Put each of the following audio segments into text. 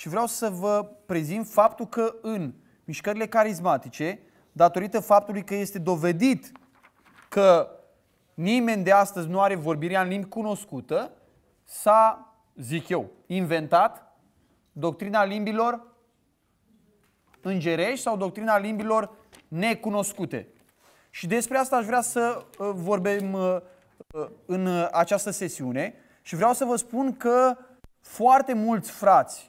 și vreau să vă prezint faptul că în mișcările carismatice, datorită faptului că este dovedit că nimeni de astăzi nu are vorbirea în limbi cunoscută, s-a, zic eu, inventat doctrina limbilor îngerești sau doctrina limbilor necunoscute. Și despre asta aș vrea să uh, vorbim uh, uh, în această sesiune și vreau să vă spun că foarte mulți frați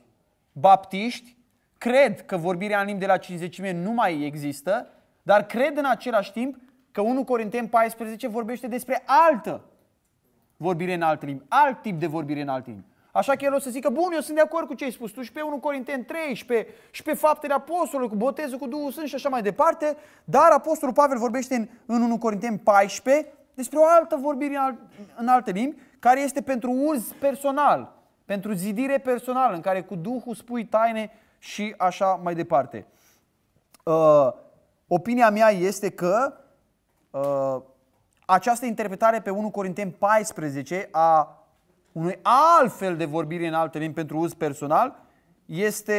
baptiști cred că vorbirea în limbi de la cinzecime nu mai există, dar cred în același timp că 1 Corinteni 14 vorbește despre altă vorbire în alt limbi, alt tip de vorbire în alt limbi. Așa că el o să zică, bun, eu sunt de acord cu ce ai spus tu și pe 1 Corinteni 13 și pe faptele apostolului, cu botezul, cu Duhul Sfânt și așa mai departe, dar apostolul Pavel vorbește în, în 1 Corinteni 14 despre o altă vorbire în, alt, în alte limbi, care este pentru uz personal, pentru zidire personală, în care cu Duhul spui taine și așa mai departe. Uh, opinia mea este că uh, această interpretare pe 1 corinten 14 a unui alt fel de vorbire în alte limbi pentru uz personal este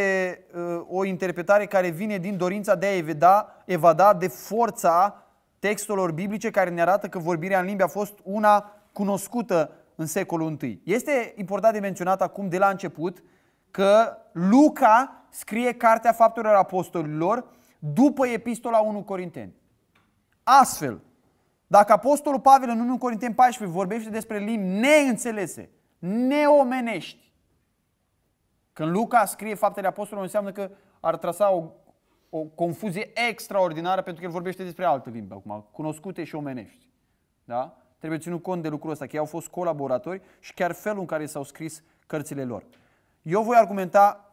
uh, o interpretare care vine din dorința de a evada, evada de forța textelor biblice care ne arată că vorbirea în limbi a fost una cunoscută în secolul I. Este important de menționat acum de la început că Luca scrie Cartea Faptelor Apostolilor după Epistola 1 Corinteni. Astfel, dacă Apostolul Pavel în 1 Corinteni 14 vorbește despre limbi neînțelese, neomenești, când Luca scrie Faptele Apostolilor înseamnă că ar trasa o, o confuzie extraordinară pentru că el vorbește despre alte limbi acum, cunoscute și omenești. Da? Trebuie ținut cont de lucrul ăsta, că ei au fost colaboratori și chiar felul în care s-au scris cărțile lor. Eu voi argumenta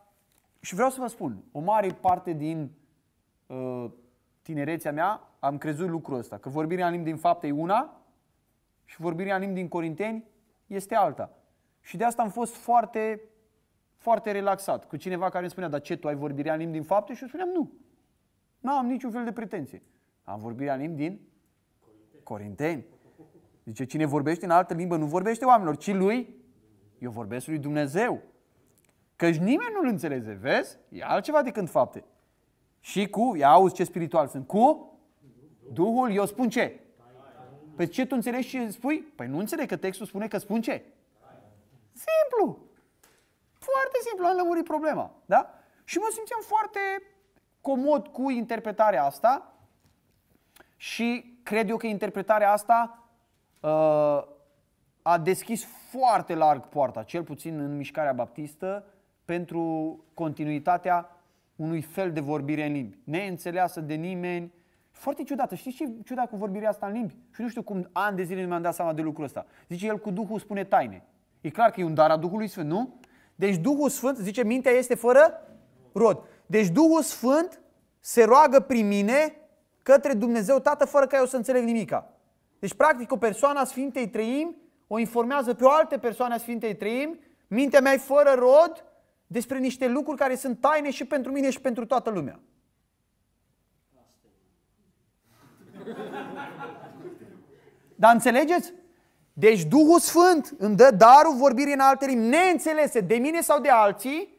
și vreau să vă spun, o mare parte din uh, tinerețea mea am crezut lucrul ăsta, că vorbirea în limbi din fapte e una și vorbirea în limbi din corinteni este alta. Și de asta am fost foarte, foarte relaxat cu cineva care îmi spunea, dar ce, tu ai vorbirea în limbi din fapte? Și eu spuneam, nu. Nu am niciun fel de pretenție. Am vorbirea în limbi din corinteni. corinteni. Zice, cine vorbește în altă limbă nu vorbește oamenilor, ci lui, eu vorbesc lui Dumnezeu. Căci nimeni nu-l înțelege, vezi? E altceva decât fapte. Și cu, ia auzi ce spiritual sunt, cu Duhul, eu spun ce? Pe păi ce tu înțelegi și spui? Păi nu înțeleg că textul spune că spun ce? Simplu. Foarte simplu, am lămurit problema. Da? Și mă simțeam foarte comod cu interpretarea asta și cred eu că interpretarea asta Uh, a deschis foarte larg poarta, cel puțin în mișcarea baptistă, pentru continuitatea unui fel de vorbire în limbi. Neînțeleasă de nimeni, foarte ciudată. Știți ce ciudat cu vorbirea asta în limbi? Și nu știu cum ani de zile nu mi-am dat seama de lucrul ăsta. Zice, el cu Duhul spune taine. E clar că e un dar a Duhului Sfânt, nu? Deci Duhul Sfânt, zice, mintea este fără rod. Deci Duhul Sfânt se roagă prin mine către Dumnezeu Tată fără ca eu să înțeleg nimica. Deci, practic, o persoană a Sfintei trăim, o informează pe o altă persoană a Sfintei Trăim, mintea mea e fără rod, despre niște lucruri care sunt taine și pentru mine și pentru toată lumea. Dar înțelegeți? Deci Duhul Sfânt îmi dă darul vorbirii în alte limbi, neînțelese de mine sau de alții,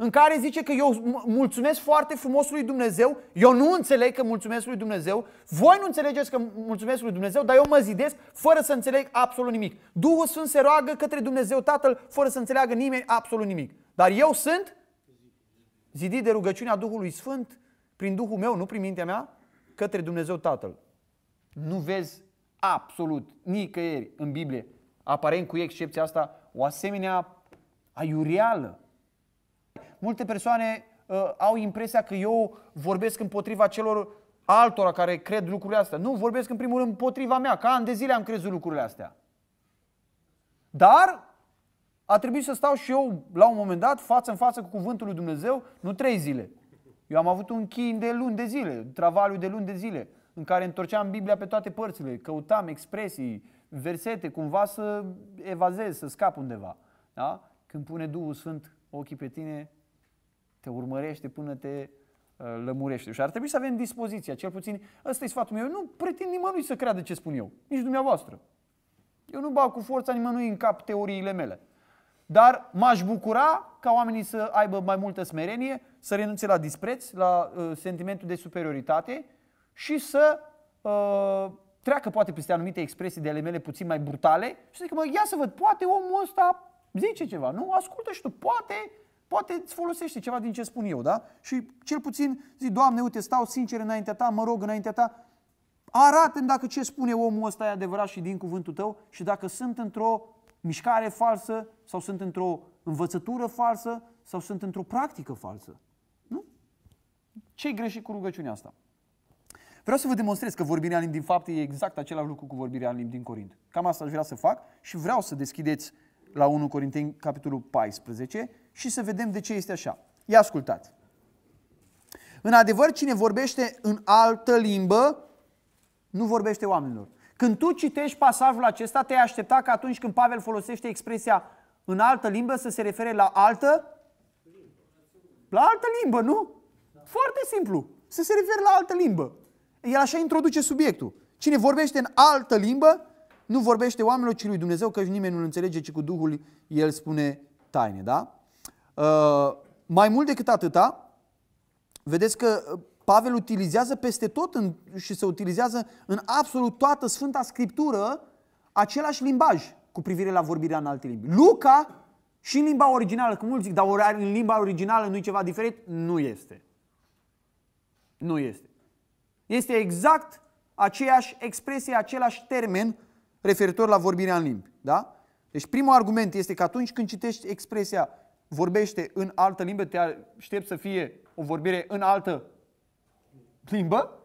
în care zice că eu mulțumesc foarte frumos lui Dumnezeu, eu nu înțeleg că mulțumesc lui Dumnezeu, voi nu înțelegeți că mulțumesc lui Dumnezeu, dar eu mă zidesc fără să înțeleg absolut nimic. Duhul Sfânt se roagă către Dumnezeu Tatăl fără să înțeleagă nimeni absolut nimic. Dar eu sunt zidit de rugăciunea Duhului Sfânt prin Duhul meu, nu prin mintea mea, către Dumnezeu Tatăl. Nu vezi absolut nicăieri în Biblie, aparent cu excepția asta, o asemenea aiureală multe persoane uh, au impresia că eu vorbesc împotriva celor altora care cred lucrurile astea. Nu, vorbesc în primul rând împotriva mea, că ani de zile am crezut lucrurile astea. Dar a trebuit să stau și eu la un moment dat față în față cu cuvântul lui Dumnezeu, nu trei zile. Eu am avut un chin de luni de zile, travaliu de luni de zile, în care întorceam Biblia pe toate părțile, căutam expresii, versete, cumva să evazez, să scap undeva. Da? Când pune Duhul Sfânt ochii pe tine, te urmărește până te uh, lămurește. Și ar trebui să avem dispoziția, cel puțin ăsta e sfatul meu. Eu nu pretind nimănui să creadă ce spun eu, nici dumneavoastră. Eu nu bag cu forța nimănui în cap teoriile mele. Dar m-aș bucura ca oamenii să aibă mai multă smerenie, să renunțe la dispreț, la uh, sentimentul de superioritate și să uh, treacă poate peste anumite expresii de ale mele puțin mai brutale și să zică, mă, ia să văd, poate omul ăsta zice ceva, nu? Ascultă și tu, poate poate îți folosește ceva din ce spun eu, da? Și cel puțin zic: Doamne, uite, stau sincer înaintea ta, mă rog înaintea ta, arată dacă ce spune omul ăsta e adevărat și din cuvântul tău și dacă sunt într-o mișcare falsă sau sunt într-o învățătură falsă sau sunt într-o practică falsă. Nu? Ce-i greșit cu rugăciunea asta? Vreau să vă demonstrez că vorbirea în limbi din fapte e exact același lucru cu vorbirea în limbi din Corint. Cam asta aș vrea să fac și vreau să deschideți la 1 Corinteni, capitolul 14, și să vedem de ce este așa. Ia ascultați. În adevăr, cine vorbește în altă limbă, nu vorbește oamenilor. Când tu citești pasajul acesta, te-ai aștepta că atunci când Pavel folosește expresia în altă limbă să se refere la altă? La altă limbă, nu? Foarte simplu. Să se refere la altă limbă. El așa introduce subiectul. Cine vorbește în altă limbă, nu vorbește oamenilor, ci lui Dumnezeu, că nimeni nu înțelege, ci cu Duhul el spune taine, da? Uh, mai mult decât atâta, vedeți că uh, Pavel utilizează peste tot în, și se utilizează în absolut toată Sfânta Scriptură același limbaj cu privire la vorbirea în alte limbi. Luca și în limba originală, cum mulți zic, dar ori, în limba originală nu e ceva diferit? Nu este. Nu este. Este exact aceeași expresie, același termen referitor la vorbirea în limbi. Da? Deci primul argument este că atunci când citești expresia vorbește în altă limbă, te aștept să fie o vorbire în altă limbă.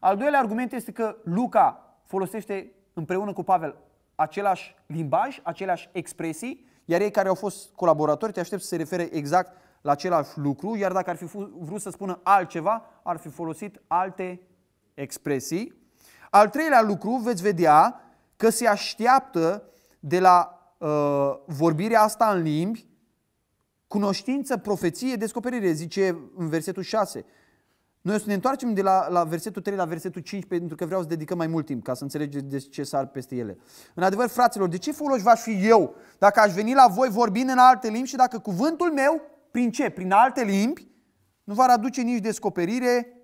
Al doilea argument este că Luca folosește împreună cu Pavel același limbaj, aceleași expresii, iar ei care au fost colaboratori te aștept să se refere exact la același lucru, iar dacă ar fi vrut să spună altceva, ar fi folosit alte expresii. Al treilea lucru, veți vedea că se așteaptă de la uh, vorbirea asta în limbi cunoștință, profeție, descoperire, zice în versetul 6. Noi o să ne întoarcem de la, la versetul 3 la versetul 5 pentru că vreau să dedicăm mai mult timp ca să înțelegeți de ce sar peste ele. În adevăr, fraților, de ce folos v-aș fi eu dacă aș veni la voi vorbind în alte limbi și dacă cuvântul meu, prin ce? Prin alte limbi, nu va aduce nici descoperire,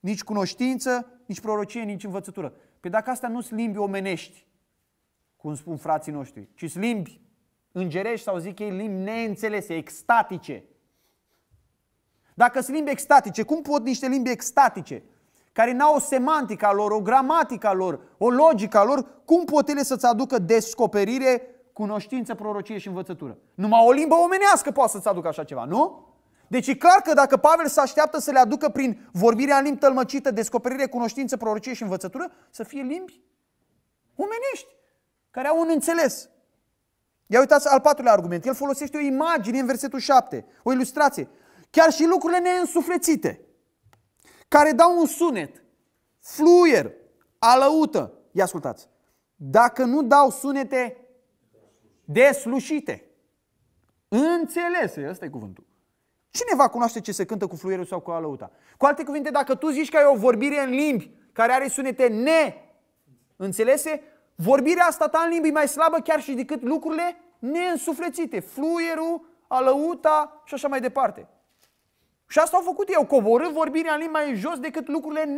nici cunoștință, nici prorocie, nici învățătură. Pe păi dacă astea nu sunt limbi omenești, cum spun frații noștri, ci sunt limbi îngerești sau zic ei limbi neînțelese, extatice. Dacă sunt limbi extatice, cum pot niște limbi extatice, care n-au o semantică a lor, o gramatică a lor, o logică a lor, cum pot ele să-ți aducă descoperire, cunoștință, prorocie și învățătură? Numai o limbă omenească poate să-ți aducă așa ceva, nu? Deci e clar că dacă Pavel se așteaptă să le aducă prin vorbirea în limbi tălmăcită, descoperire, cunoștință, prorocie și învățătură, să fie limbi omenești, care au un înțeles. Ia uitați al patrulea argument. El folosește o imagine în versetul 7, o ilustrație. Chiar și lucrurile neînsuflețite, care dau un sunet, fluier, alăută. Ia ascultați. Dacă nu dau sunete deslușite, înțelese, ăsta e cuvântul. Cine va cunoaște ce se cântă cu fluierul sau cu alăuta? Cu alte cuvinte, dacă tu zici că ai o vorbire în limbi care are sunete ne înțelese, Vorbirea asta ta în limbă e mai slabă chiar și decât lucrurile neînsuflețite, fluierul, alăuta și așa mai departe. Și asta au făcut eu, coborând vorbirea în limbă mai jos decât lucrurile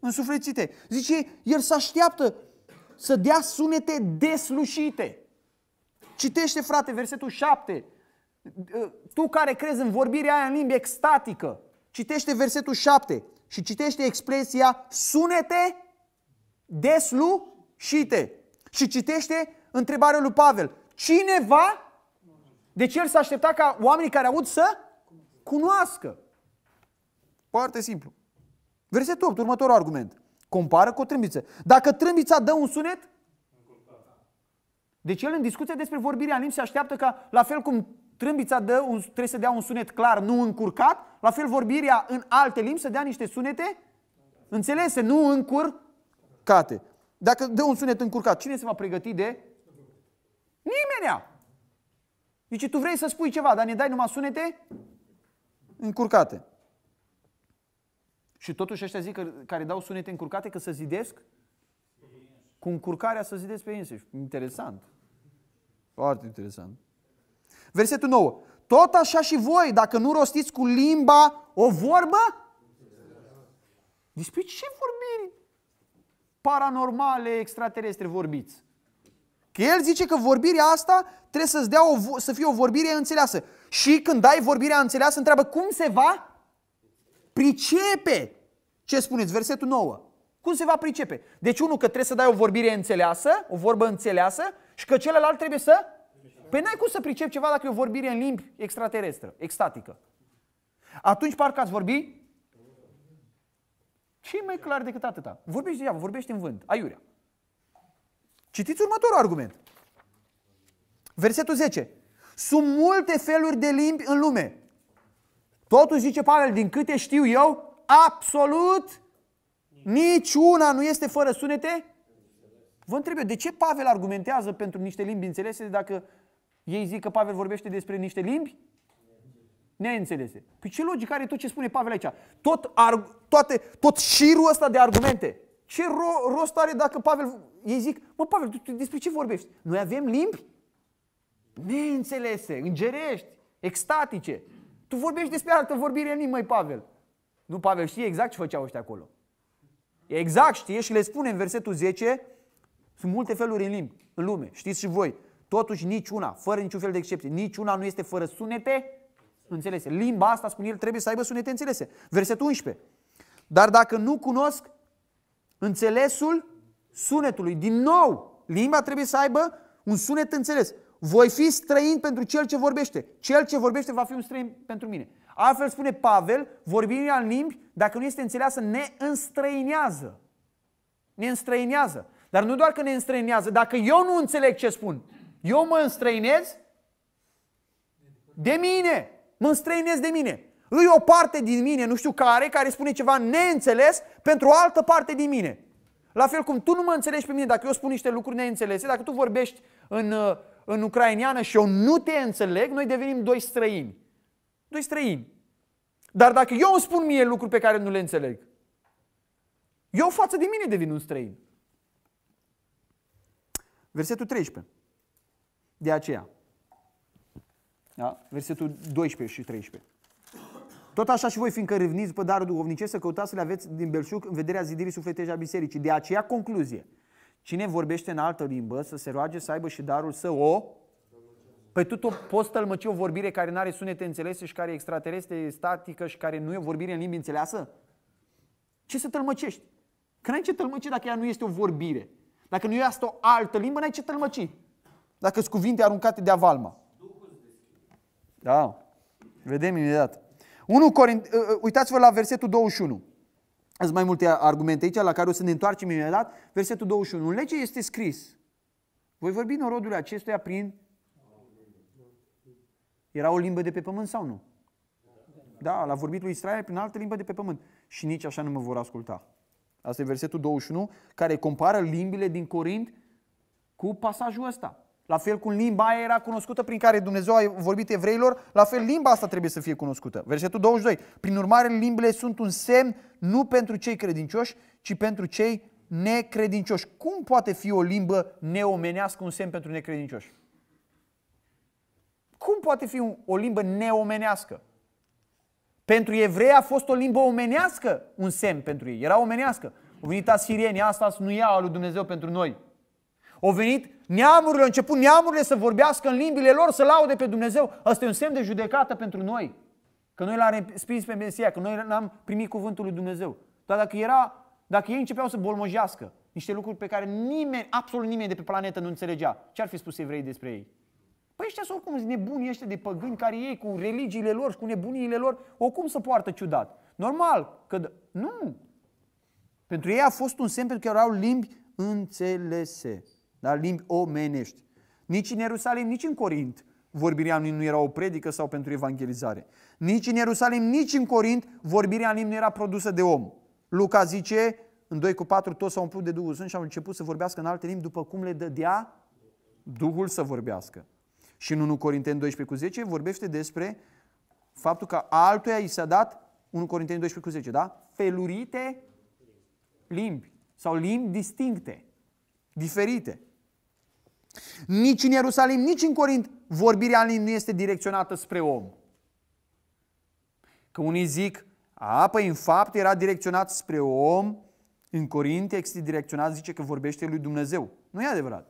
neînsuflețite. Zice, el se așteaptă să dea sunete deslușite. Citește, frate, versetul 7. Tu care crezi în vorbirea aia în limbă extatică, citește versetul 7 și citește expresia sunete deslușite șite. Și citește întrebarea lui Pavel. Cineva? Deci el s-a așteptat ca oamenii care aud să cunoască. Foarte simplu. Versetul 8, următorul argument. Compară cu o trâmbiță. Dacă trâmbița dă un sunet, deci el în discuția despre vorbirea limbi se așteaptă ca, la fel cum trâmbița dă un, trebuie să dea un sunet clar, nu încurcat, la fel vorbirea în alte limbi să dea niște sunete înțelese, nu încurcate. Dacă dă un sunet încurcat, cine se va pregăti de? Nimenea. Deci tu vrei să spui ceva, dar ne dai numai sunete încurcate. Și totuși ăștia zic că, care dau sunete încurcate că să zidesc cu încurcarea să zidesc pe însuși. Interesant. Foarte interesant. Versetul 9. Tot așa și voi, dacă nu rostiți cu limba o vorbă? Despre ce vorbiri paranormale, extraterestre vorbiți. Că el zice că vorbirea asta trebuie să-ți dea o, să fie o vorbire înțeleasă. Și când dai vorbirea înțeleasă, întreabă cum se va pricepe. Ce spuneți? Versetul 9. Cum se va pricepe? Deci unul că trebuie să dai o vorbire înțeleasă, o vorbă înțeleasă și că celălalt trebuie să... Păi n-ai cum să pricep ceva dacă e o vorbire în limbi extraterestră, extatică. Atunci parcă ați vorbi ce mai clar decât atâta? de deja, vorbești în vânt, aiurea. Citiți următorul argument. Versetul 10. Sunt multe feluri de limbi în lume. Totuși, zice Pavel, din câte știu eu, absolut niciuna nu este fără sunete. Vă întreb eu, de ce Pavel argumentează pentru niște limbi înțelese dacă ei zic că Pavel vorbește despre niște limbi neînțelese. Păi ce logic are tot ce spune Pavel aici? Tot, ar, toate, tot șirul ăsta de argumente. Ce ro, rost are dacă Pavel, ei zic, mă Pavel, tu, tu despre ce vorbești? Noi avem limbi neînțelese, îngerești, extatice. Tu vorbești despre altă vorbire în limbi, Pavel. Nu, Pavel știe exact ce făceau ăștia acolo. Exact știe și le spune în versetul 10, sunt multe feluri în limbi, în lume, știți și voi. Totuși niciuna, fără niciun fel de excepție, niciuna nu este fără sunete, înțelese. Limba asta, spune el, trebuie să aibă sunete înțelese. Versetul 11. Dar dacă nu cunosc înțelesul sunetului, din nou, limba trebuie să aibă un sunet înțeles. Voi fi străin pentru cel ce vorbește. Cel ce vorbește va fi un străin pentru mine. Altfel spune Pavel, vorbirea în limbi, dacă nu este înțeleasă, ne înstrăinează. Ne înstrăinează. Dar nu doar că ne înstrăinează, dacă eu nu înțeleg ce spun, eu mă înstrăinez de mine. Mă înstrăinez de mine. Lui o parte din mine, nu știu care, care spune ceva neînțeles pentru o altă parte din mine. La fel cum tu nu mă înțelegi pe mine, dacă eu spun niște lucruri neînțelese, dacă tu vorbești în, uh, în ucrainiană și eu nu te înțeleg, noi devenim doi străini. Doi străini. Dar dacă eu îmi spun mie lucruri pe care nu le înțeleg, eu față de mine devin un străin. Versetul 13. De aceea, da? Versetul 12 și 13. Tot așa și voi, fiindcă râvniți pe darul duhovnicesc, să căutați să le aveți din belșug în vederea zidirii sufletești a bisericii. De aceea concluzie. Cine vorbește în altă limbă să se roage să aibă și darul să o... Păi tu poți tălmăci o vorbire care nu are sunete înțelese și care e extraterestre, statică și care nu e o vorbire în limbi înțeleasă? Ce să tălmăcești? Că n-ai ce tălmăci dacă ea nu este o vorbire. Dacă nu e asta o altă limbă, n-ai ce tălmăci. Dacă sunt cuvinte aruncate de avalma. Da. Vedem imediat. 1 Corint... Ă, ă, uitați-vă la versetul 21. Sunt mai multe argumente aici la care o să ne întoarcem imediat. Versetul 21. În lege este scris. Voi vorbi norodului acestuia prin... Era o limbă de pe pământ sau nu? Da, l-a vorbit lui Israel prin altă limbă de pe pământ. Și nici așa nu mă vor asculta. Asta e versetul 21, care compară limbile din Corint cu pasajul ăsta. La fel cum limba aia era cunoscută prin care Dumnezeu a vorbit evreilor, la fel limba asta trebuie să fie cunoscută. Versetul 22. Prin urmare, limbile sunt un semn nu pentru cei credincioși, ci pentru cei necredincioși. Cum poate fi o limbă neomenească un semn pentru necredincioși? Cum poate fi o limbă neomenească? Pentru evrei a fost o limbă omenească un semn pentru ei. Era omenească. Au venit asirienii, asta nu ia al lui Dumnezeu pentru noi. Au venit neamurile, au început neamurile să vorbească în limbile lor, să laude pe Dumnezeu. Asta e un semn de judecată pentru noi. Că noi l-am respins pe Mesia, că noi n-am primit cuvântul lui Dumnezeu. Dar dacă, era, dacă ei începeau să bolmojească niște lucruri pe care nimeni, absolut nimeni de pe planetă nu înțelegea, ce ar fi spus evrei despre ei? Păi ăștia sunt oricum nebuni ăștia de păgâni care ei cu religiile lor și cu nebuniile lor, oricum să poartă ciudat. Normal că nu. Pentru ei a fost un semn pentru că erau limbi înțelese da? limbi omenești. Nici în Ierusalim, nici în Corint vorbirea în limbi nu era o predică sau pentru evangelizare. Nici în Ierusalim, nici în Corint vorbirea în limbi nu era produsă de om. Luca zice, în 2 cu 4 toți s-au umplut de Duhul Sfânt și au început să vorbească în alte limbi după cum le dădea Duhul să vorbească. Și în 1 Corinteni 12 cu 10 vorbește despre faptul că altuia i s-a dat 1 Corinteni 12 cu 10, da? Felurite limbi sau limbi distincte, diferite. Nici în Ierusalim, nici în Corint vorbirea în limbi nu este direcționată spre om. Că unii zic, a, păi în fapt era direcționat spre om, în Corint este direcționat, zice că vorbește lui Dumnezeu. Nu e adevărat.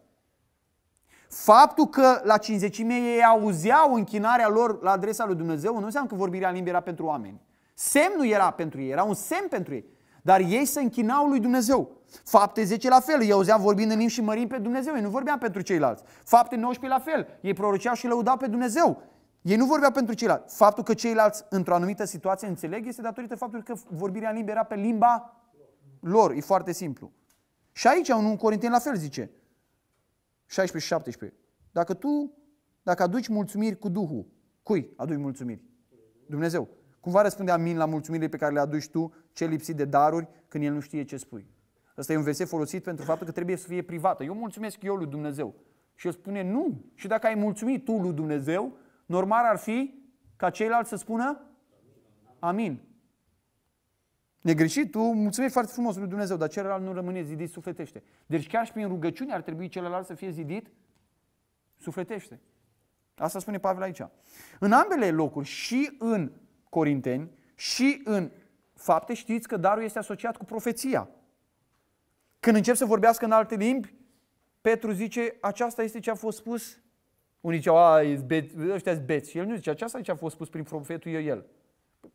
Faptul că la cinzecime ei auzeau închinarea lor la adresa lui Dumnezeu nu înseamnă că vorbirea în limbi era pentru oameni. Semnul era pentru ei, era un semn pentru ei. Dar ei se închinau lui Dumnezeu. Fapte 10 la fel, ei auzeau vorbind în limbi și mărim pe Dumnezeu, ei nu vorbeau pentru ceilalți. Fapte 19 la fel, ei proroceau și lăudau pe Dumnezeu. Ei nu vorbeau pentru ceilalți. Faptul că ceilalți într-o anumită situație înțeleg este datorită faptului că vorbirea în limbi era pe limba lor. E foarte simplu. Și aici un Corinten la fel zice. 16-17. Dacă tu, dacă aduci mulțumiri cu Duhul, cui aduci mulțumiri? Dumnezeu. Cum va răspunde Amin la mulțumirile pe care le aduci tu, Ce lipsit de daruri, când el nu știe ce spui? Ăsta e un verset folosit pentru faptul că trebuie să fie privată. Eu mulțumesc eu lui Dumnezeu. Și el spune nu. Și dacă ai mulțumit tu lui Dumnezeu, normal ar fi ca ceilalți să spună amin. Negreșit, tu mulțumești foarte frumos lui Dumnezeu, dar celălalt nu rămâne zidit sufletește. Deci chiar și prin rugăciune ar trebui celălalt să fie zidit sufletește. Asta spune Pavel aici. În ambele locuri, și în Corinteni și în fapte știți că darul este asociat cu profeția. Când încep să vorbească în alte limbi, Petru zice, aceasta este ce a fost spus. Unii ziceau, a, ăștia beți. Și el nu zice, aceasta este ce a fost spus prin profetul Ioel.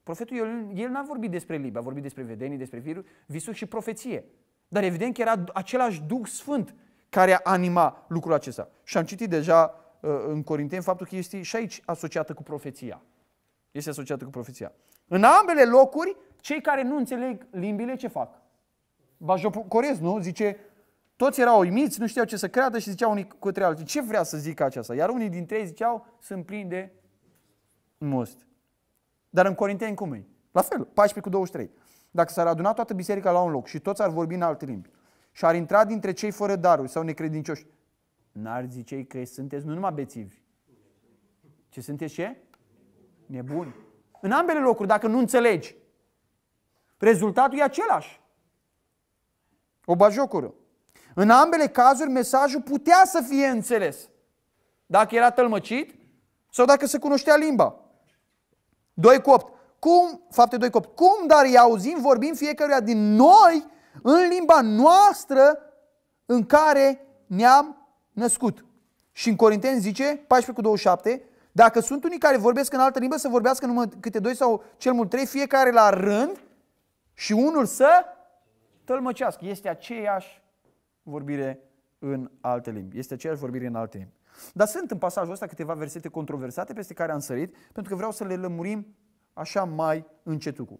Profetul Ioel, el n-a vorbit despre limbi, a vorbit despre vedenii, despre visuri și profeție. Dar evident că era același Duh Sfânt care anima lucrul acesta. Și am citit deja uh, în Corinteni faptul că este și aici asociată cu profeția. Este asociată cu profeția. În ambele locuri, cei care nu înțeleg limbile, ce fac? Bajocorez, nu? Zice, toți erau uimiți, nu știau ce să creadă și ziceau unii către alții. Ce vrea să zică aceasta? Iar unii dintre ei ziceau, sunt plini de must. Dar în Corinteni cum e? La fel, 14 cu 23. Dacă s-ar aduna toată biserica la un loc și toți ar vorbi în alte limbi și ar intra dintre cei fără daruri sau necredincioși, n-ar zice că sunteți nu numai bețivi, ci sunteți ce? nebuni. În ambele locuri, dacă nu înțelegi, rezultatul e același. O bajocură. În ambele cazuri, mesajul putea să fie înțeles. Dacă era tălmăcit sau dacă se cunoștea limba. 2 cu 8. Cum, fapte 2 cu 8. Cum dar îi auzim vorbim fiecăruia din noi în limba noastră în care ne-am născut. Și în Corinteni zice, 14 cu 27, dacă sunt unii care vorbesc în altă limbă, să vorbească numai câte doi sau cel mult trei, fiecare la rând și unul să tălmăcească. Este aceeași vorbire în alte limbi. Este aceeași vorbire în alte limbi. Dar sunt în pasajul ăsta câteva versete controversate peste care am sărit, pentru că vreau să le lămurim așa mai încetucu.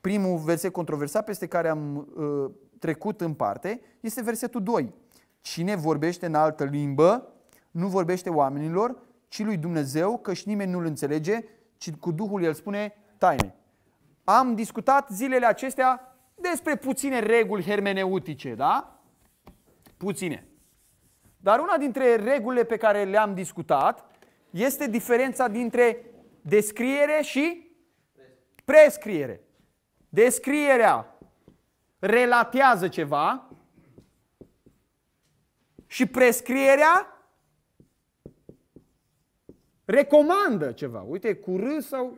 Primul verset controversat peste care am uh, trecut în parte este versetul 2. Cine vorbește în altă limbă nu vorbește oamenilor, ci lui Dumnezeu, căci nimeni nu-l înțelege, ci cu Duhul el spune taine. Am discutat zilele acestea despre puține reguli hermeneutice, da? Puține. Dar una dintre regulile pe care le-am discutat este diferența dintre descriere și prescriere. Descrierea relatează ceva și prescrierea recomandă ceva. Uite, cu R sau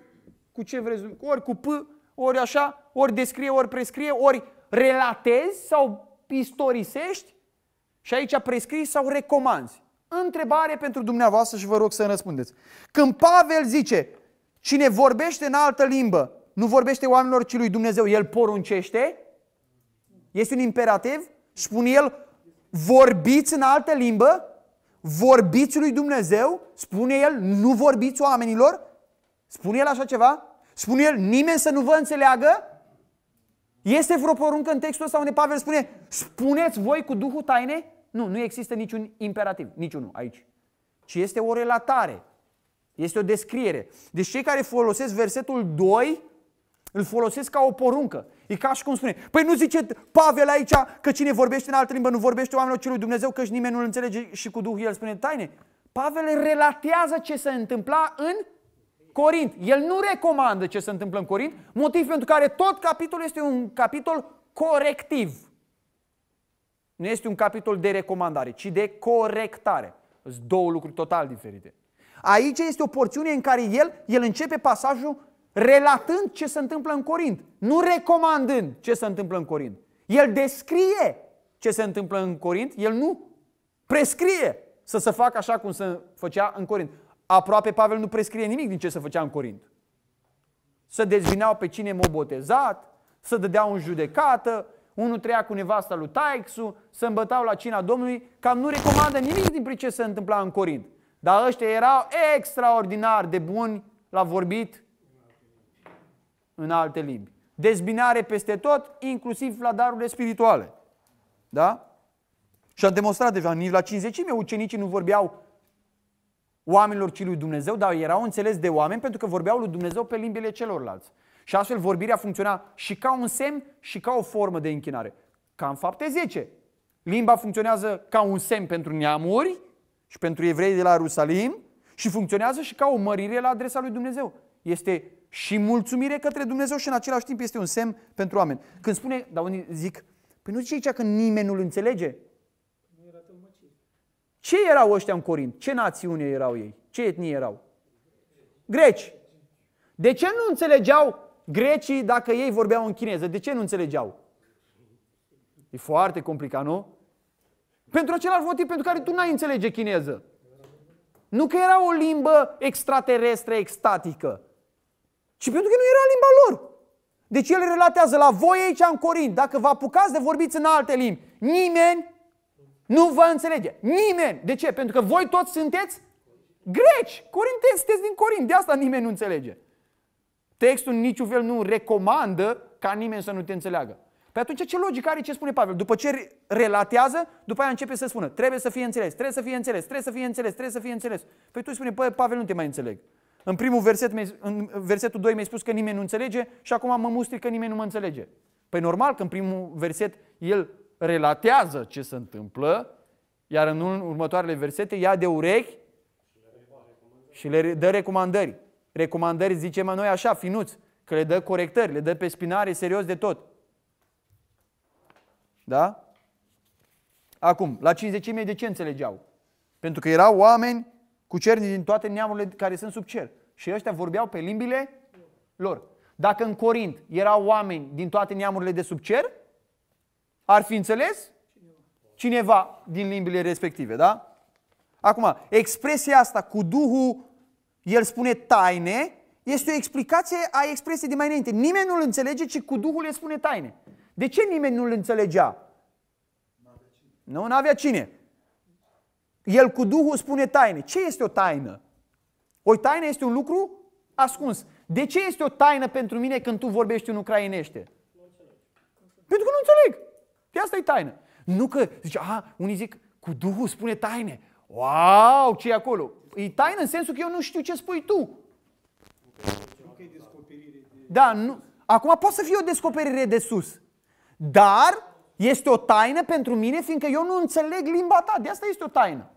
cu ce vreți, ori cu P, ori așa, ori descrie, ori prescrie, ori relatezi sau istorisești și aici prescrii sau recomanzi. Întrebare pentru dumneavoastră și vă rog să răspundeți. Când Pavel zice, cine vorbește în altă limbă, nu vorbește oamenilor, ci lui Dumnezeu, el poruncește? Este un imperativ? Spune el, vorbiți în altă limbă? vorbiți lui Dumnezeu? Spune el, nu vorbiți oamenilor? Spune el așa ceva? Spune el, nimeni să nu vă înțeleagă? Este vreo poruncă în textul ăsta unde Pavel spune, spuneți voi cu Duhul taine? Nu, nu există niciun imperativ, niciunul aici. Ci este o relatare, este o descriere. Deci cei care folosesc versetul 2 îl folosesc ca o poruncă. E ca și cum spune. Păi nu zice Pavel aici că cine vorbește în altă limbă nu vorbește oamenilor celui Dumnezeu, căci nimeni nu îl înțelege și cu Duhul el spune taine. Pavel relatează ce se întâmpla în Corint. El nu recomandă ce se întâmplă în Corint, motiv pentru care tot capitolul este un capitol corectiv. Nu este un capitol de recomandare, ci de corectare. Sunt două lucruri total diferite. Aici este o porțiune în care el, el începe pasajul relatând ce se întâmplă în Corint, nu recomandând ce se întâmplă în Corint. El descrie ce se întâmplă în Corint, el nu prescrie să se facă așa cum se făcea în Corint. Aproape Pavel nu prescrie nimic din ce se făcea în Corint. Să dezvineau pe cine m-a botezat, să dădeau în judecată, unul treia cu nevasta lui Taixu, să îmbătau la cina Domnului, cam nu recomandă nimic din ce se întâmpla în Corint. Dar ăștia erau extraordinar de buni la vorbit în alte limbi. Dezbinare peste tot, inclusiv la darurile spirituale. Da? Și a demonstrat deja, la cinzecime ucenicii nu vorbeau oamenilor, ci lui Dumnezeu, dar erau înțeles de oameni pentru că vorbeau lui Dumnezeu pe limbile celorlalți. Și astfel vorbirea funcționa și ca un semn și ca o formă de închinare. Ca în fapte 10. Limba funcționează ca un semn pentru neamuri și pentru evrei de la Ierusalim și funcționează și ca o mărire la adresa lui Dumnezeu. Este și mulțumire către Dumnezeu și în același timp este un semn pentru oameni. Când spune, dar unii zic, păi nu zice aici că nimeni nu-l înțelege? Ce erau ăștia în Corint? Ce națiune erau ei? Ce etnie erau? Greci. De ce nu înțelegeau grecii dacă ei vorbeau în chineză? De ce nu înțelegeau? E foarte complicat, nu? Pentru același motiv pentru care tu n-ai înțelege chineză. Nu că era o limbă extraterestră, extatică. Și pentru că nu era limba lor. Deci el relatează la voi aici în Corint, dacă vă apucați de vorbiți în alte limbi, nimeni nu vă înțelege. Nimeni. De ce? Pentru că voi toți sunteți greci. Corinteni sunteți din Corint. De asta nimeni nu înțelege. Textul niciun fel nu recomandă ca nimeni să nu te înțeleagă. Pe păi atunci ce logică are ce spune Pavel? După ce relatează, după aia începe să spună, trebuie să fie înțeles, trebuie să fie înțeles, trebuie să fie înțeles, trebuie să fie înțeles. Păi tu spune, păi Pavel nu te mai înțeleg. În primul verset, în versetul 2 mi-ai spus că nimeni nu înțelege și acum mă mustri că nimeni nu mă înțelege. Păi normal că în primul verset el relatează ce se întâmplă, iar în următoarele versete ia de urechi și le dă recomandări. Recomandări zicem noi așa, finuți, că le dă corectări, le dă pe spinare, serios de tot. Da? Acum, la 50.000 de ce înțelegeau? Pentru că erau oameni cu cernii din toate neamurile care sunt sub cer. Și ăștia vorbeau pe limbile lor. Dacă în Corint erau oameni din toate neamurile de sub cer, ar fi înțeles cineva din limbile respective, da? Acum, expresia asta cu Duhul, el spune taine, este o explicație a expresiei de mai înainte. Nimeni nu-l înțelege, ci cu Duhul le spune taine. De ce nimeni nu-l înțelegea? Nu, n-avea cine. El cu Duhul spune taine. Ce este o taină? O taină este un lucru ascuns. De ce este o taină pentru mine când tu vorbești în ucrainește? Pentru că nu înțeleg. De păi asta e taină. Nu că, zice, a, unii zic, cu Duhul spune taine. Wow, ce e acolo? E taină în sensul că eu nu știu ce spui tu. Da, nu. Acum poate să fie o descoperire de sus. Dar este o taină pentru mine, fiindcă eu nu înțeleg limba ta. De asta este o taină.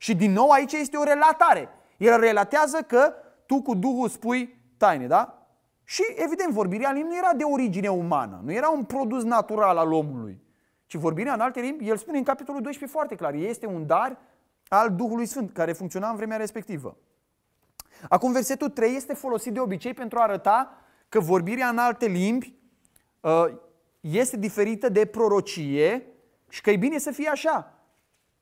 Și din nou aici este o relatare. El relatează că tu cu Duhul spui taine, da? Și evident, vorbirea în limbi nu era de origine umană, nu era un produs natural al omului, ci vorbirea în alte limbi, el spune în capitolul 12 foarte clar, este un dar al Duhului Sfânt care funcționa în vremea respectivă. Acum versetul 3 este folosit de obicei pentru a arăta că vorbirea în alte limbi uh, este diferită de prorocie și că e bine să fie așa.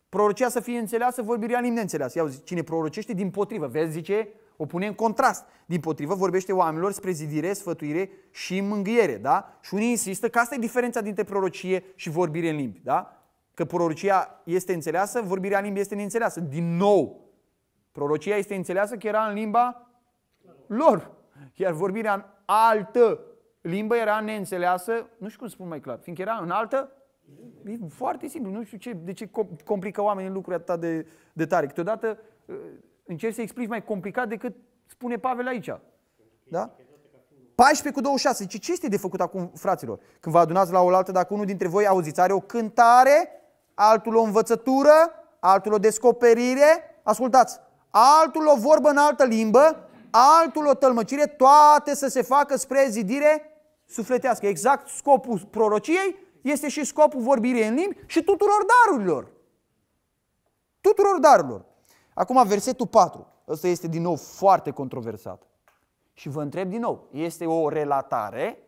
Prorocia să fie înțeleasă, vorbirea nimeni neînțeleasă. Iau, cine prorocește, din potrivă. Vezi, zice, o pune în contrast. Din potrivă, vorbește oamenilor spre zidire, sfătuire și mângâiere. Da? Și unii insistă că asta e diferența dintre prorocie și vorbire în limbi. Da? Că prorocia este înțeleasă, vorbirea în limbi este neînțeleasă. Din nou, prorocia este înțeleasă că era în limba lor. Iar vorbirea în altă limbă era neînțeleasă, nu știu cum spun mai clar, fiindcă era în altă E foarte simplu. Nu știu ce, de ce complică oamenii lucruri atât de, de tare. Câteodată uh, încerci să explici mai complicat decât spune Pavel aici. Da? 14 cu 26. Zice, ce este de făcut acum, fraților? Când vă adunați la oaltă, dacă unul dintre voi auziți, are o cântare, altul o învățătură, altul o descoperire, ascultați, altul o vorbă în altă limbă, altul o tălmăcire, toate să se facă spre zidire sufletească. Exact scopul prorociei este și scopul vorbirii în limbi și tuturor darurilor. Tuturor darurilor. Acum versetul 4. Ăsta este din nou foarte controversat. Și vă întreb din nou, este o relatare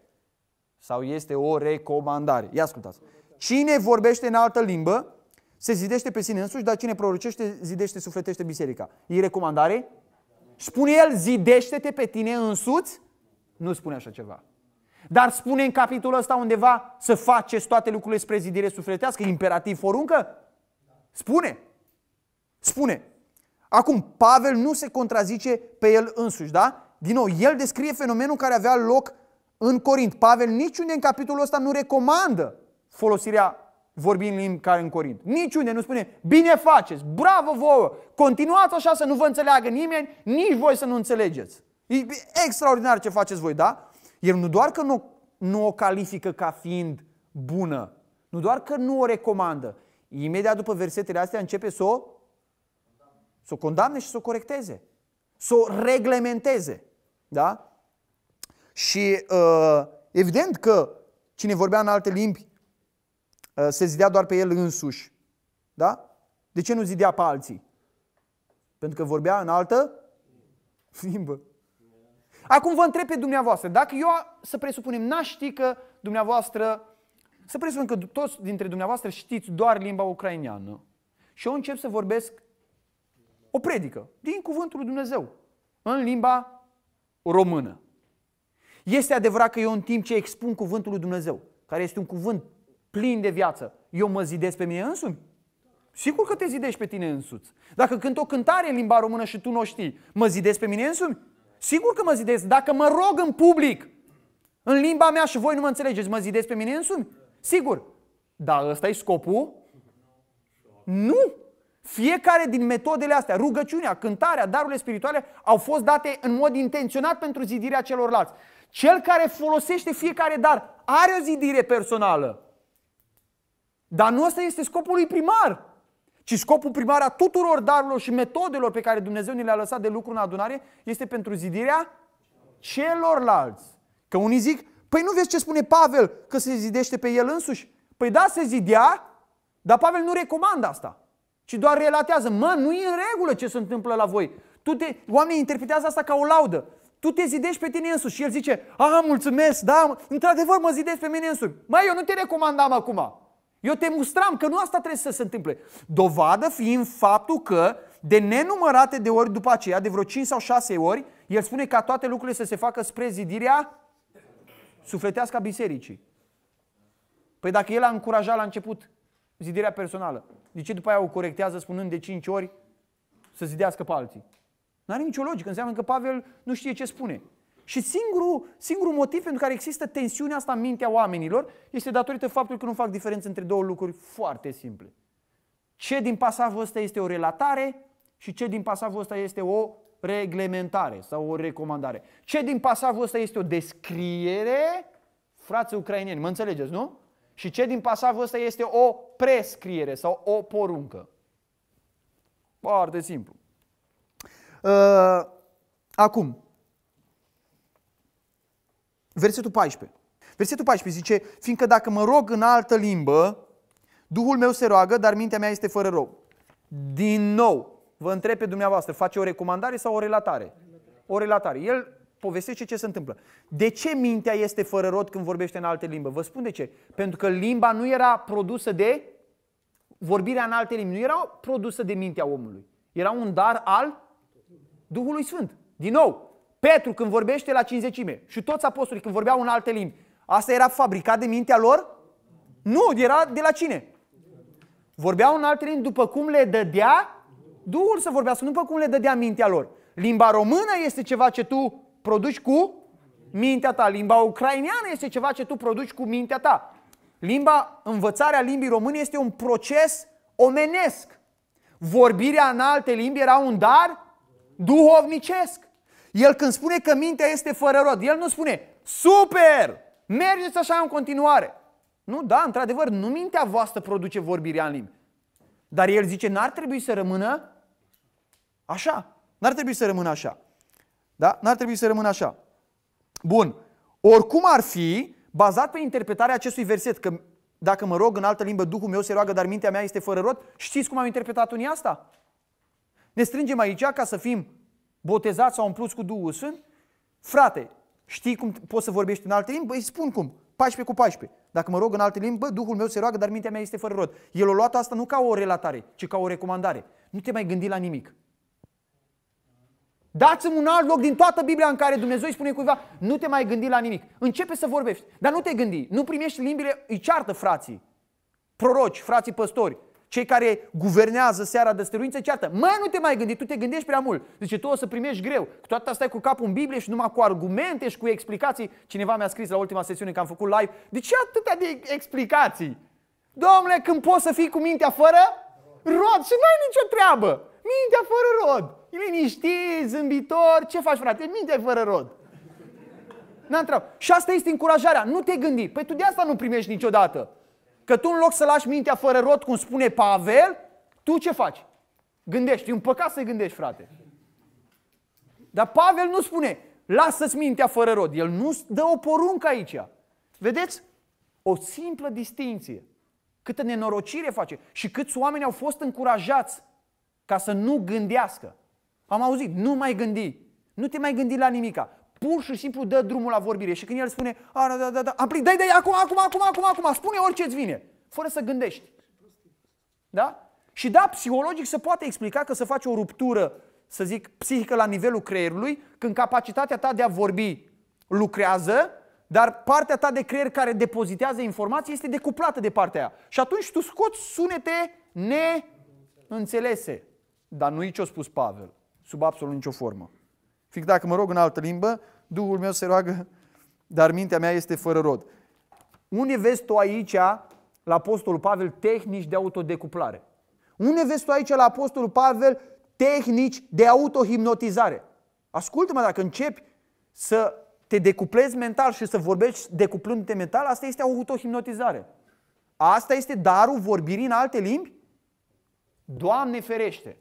sau este o recomandare? Ia ascultați. Cine vorbește în altă limbă se zidește pe sine însuși, dar cine prorocește zidește, sufletește biserica. E recomandare? Spune el, zidește-te pe tine însuți? Nu spune așa ceva. Dar spune în capitolul ăsta undeva să faceți toate lucrurile spre zidire sufletească, imperativ foruncă? Spune. Spune. Acum, Pavel nu se contrazice pe el însuși, da? Din nou, el descrie fenomenul care avea loc în Corint. Pavel niciunde în capitolul ăsta nu recomandă folosirea vorbind în limbi care în Corint. Niciunde nu spune, bine faceți, bravo vouă, continuați așa să nu vă înțeleagă nimeni, nici voi să nu înțelegeți. E extraordinar ce faceți voi, da? El nu doar că nu, nu o califică ca fiind bună, nu doar că nu o recomandă, imediat după versetele astea începe să o, să o condamne și să o corecteze, să o reglementeze. Da? Și uh, evident că cine vorbea în alte limbi uh, se zidea doar pe el însuși. Da? De ce nu zidea pe alții? Pentru că vorbea în altă limbă. Acum vă întreb pe dumneavoastră, dacă eu, să presupunem, n ști că dumneavoastră, să presupunem că toți dintre dumneavoastră știți doar limba ucraineană și eu încep să vorbesc o predică din cuvântul lui Dumnezeu în limba română. Este adevărat că eu în timp ce expun cuvântul lui Dumnezeu, care este un cuvânt plin de viață, eu mă zidesc pe mine însumi? Sigur că te zidești pe tine însuți. Dacă cânt o cântare în limba română și tu nu o știi, mă zidesc pe mine însumi? Sigur că mă zidesc. Dacă mă rog în public, în limba mea și voi nu mă înțelegeți, mă zidesc pe mine însumi? Sigur. Dar ăsta e scopul? Nu! Fiecare din metodele astea, rugăciunea, cântarea, darurile spirituale, au fost date în mod intenționat pentru zidirea celorlalți. Cel care folosește fiecare dar are o zidire personală. Dar nu ăsta este scopul lui primar ci scopul primar a tuturor darurilor și metodelor pe care Dumnezeu ni le-a lăsat de lucru în adunare este pentru zidirea celorlalți. Că unii zic, păi nu vezi ce spune Pavel că se zidește pe el însuși? Păi da, se zidea, dar Pavel nu recomandă asta, ci doar relatează. Mă, nu e în regulă ce se întâmplă la voi. Tu te, oamenii interpretează asta ca o laudă. Tu te zidești pe tine însuși și el zice, a, ah, mulțumesc, da, într-adevăr mă zidesc pe mine însuși. Mai eu nu te recomandam acum. Eu te mustram că nu asta trebuie să se întâmple. Dovadă fiind faptul că de nenumărate de ori după aceea, de vreo 5 sau 6 ori, el spune ca toate lucrurile să se facă spre zidirea sufletească a bisericii. Păi dacă el a încurajat la început zidirea personală, de ce după aia o corectează spunând de 5 ori să zidească pe alții? Nu are nicio logică, înseamnă că Pavel nu știe ce spune. Și singurul, singurul motiv pentru care există tensiunea asta în mintea oamenilor este datorită faptului că nu fac diferență între două lucruri foarte simple. Ce din pasajul ăsta este o relatare și ce din pasajul ăsta este o reglementare sau o recomandare. Ce din pasajul ăsta este o descriere, frați ucraineni, mă înțelegeți, nu? Și ce din pasajul ăsta este o prescriere sau o poruncă. Foarte simplu. Uh, acum, versetul 14. Versetul 14 zice, fiindcă dacă mă rog în altă limbă, Duhul meu se roagă, dar mintea mea este fără rog. Din nou, vă întreb pe dumneavoastră, face o recomandare sau o relatare? O relatare. El povestește ce se întâmplă. De ce mintea este fără rod când vorbește în alte limbă? Vă spun de ce. Pentru că limba nu era produsă de vorbirea în alte limbi, nu era produsă de mintea omului. Era un dar al Duhului Sfânt. Din nou, Petru când vorbește la cinzecime și toți apostolii când vorbeau în alte limbi, asta era fabricat de mintea lor? Nu, era de la cine? Vorbeau în alte limbi după cum le dădea Duhul să vorbească, nu după cum le dădea mintea lor. Limba română este ceva ce tu produci cu mintea ta. Limba ucraineană este ceva ce tu produci cu mintea ta. Limba, învățarea limbii române este un proces omenesc. Vorbirea în alte limbi era un dar duhovnicesc. El când spune că mintea este fără rod, el nu spune, super, mergeți așa în continuare. Nu, da, într-adevăr, nu mintea voastră produce vorbirea în limbi. Dar el zice, n-ar trebui să rămână așa. N-ar trebui să rămână așa. Da? N-ar trebui să rămână așa. Bun. Oricum ar fi, bazat pe interpretarea acestui verset, că dacă mă rog în altă limbă, Duhul meu se roagă, dar mintea mea este fără rod, știți cum am interpretat unii asta? Ne strângem aici ca să fim Botezat sau umplut cu Duhul Sfânt, frate, știi cum poți să vorbești în alte limbi? Îi spun cum, 14 cu 14. Dacă mă rog în alte limbi, bă, Duhul meu se roagă, dar mintea mea este fără rod. El a luat asta nu ca o relatare, ci ca o recomandare. Nu te mai gândi la nimic. Dați-mi un alt loc din toată Biblia în care Dumnezeu îi spune cuiva, nu te mai gândi la nimic. Începe să vorbești, dar nu te gândi, nu primești limbile, îi ceartă frații, proroci, frații păstori, cei care guvernează seara de stăruință ceartă. Mă, nu te mai gândi, tu te gândești prea mult. Zice, tu o să primești greu. Toată stai cu capul în Biblie și numai cu argumente și cu explicații. Cineva mi-a scris la ultima sesiune că am făcut live. De ce atâtea de explicații? Domnule, când poți să fii cu mintea fără rod și nu ai nicio treabă. Mintea fără rod. E liniștit, zâmbitor. Ce faci, frate? Mintea fără rod. N-am treabă. Și asta este încurajarea. Nu te gândi. Păi tu de asta nu primești niciodată. Că tu în loc să lași mintea fără rot, cum spune Pavel, tu ce faci? Gândești, e un păcat să gândești, frate. Dar Pavel nu spune, lasă-ți mintea fără rod. El nu dă o poruncă aici. Vedeți? O simplă distinție. Câtă nenorocire face și câți oameni au fost încurajați ca să nu gândească. Am auzit, nu mai gândi. Nu te mai gândi la nimica pur și simplu dă drumul la vorbire. Și când el spune, a, da, da, da, da, aplic, dai, dai, acum, acum, acum, acum, acum, spune orice îți vine, fără să gândești. Da? Și da, psihologic se poate explica că să faci o ruptură, să zic, psihică la nivelul creierului, când capacitatea ta de a vorbi lucrează, dar partea ta de creier care depozitează informații este decuplată de partea aia. Și atunci tu scoți sunete neînțelese. Dar nu i ce o spus Pavel, sub absolut nicio formă. Fiind dacă mă rog în altă limbă, Duhul meu se roagă, dar mintea mea este fără rod. Unde vezi tu aici, la Apostolul Pavel, tehnici de autodecuplare? Unde vezi tu aici, la Apostolul Pavel, tehnici de autohipnotizare? Ascultă-mă, dacă începi să te decuplezi mental și să vorbești decuplându-te mental, asta este autohipnotizare. Asta este darul vorbirii în alte limbi? Doamne ferește!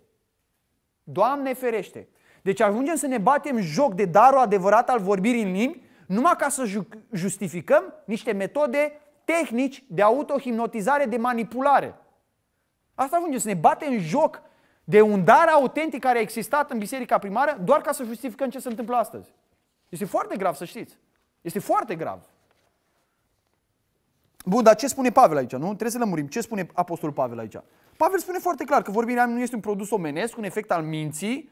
Doamne ferește! Deci ajungem să ne batem joc de darul adevărat al vorbirii în limbi, numai ca să ju- justificăm niște metode tehnici de autohimnotizare, de manipulare. Asta ajungem să ne batem joc de un dar autentic care a existat în biserica primară doar ca să justificăm ce se întâmplă astăzi. Este foarte grav, să știți. Este foarte grav. Bun, dar ce spune Pavel aici? Nu? Trebuie să lămurim. Ce spune Apostolul Pavel aici? Pavel spune foarte clar că vorbirea nu este un produs omenesc, un efect al minții,